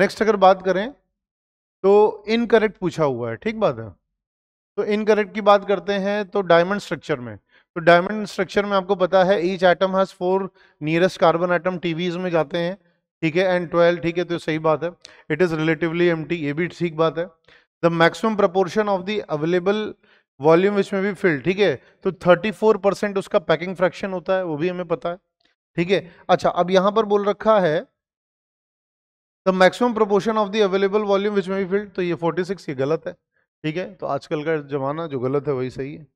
next अगर बात करें तो इनकरेक्ट पूछा हुआ है ठीक बात है तो इनकरेक्ट की बात करते हैं तो डायमंड स्ट्रक्चर में तो डायमंड स्ट्रक्चर में आपको पता है each atom has four nearest carbon atom टीवीज में जाते हैं ठीक है एंड ट्वेल्व ठीक है तो सही बात है इट इज़ रिलेटिवली एम ये भी ठीक बात है the maximum proportion of the available volume इसमें भी फिल्ड ठीक है तो 34 परसेंट उसका पैकिंग फ्रैक्शन होता है वो भी हमें पता है ठीक है अच्छा अब यहाँ पर बोल रखा है the maximum proportion of the available volume which में भी फिल्ड तो ये 46 ये गलत है ठीक है तो आजकल का जमाना जो गलत है वही सही है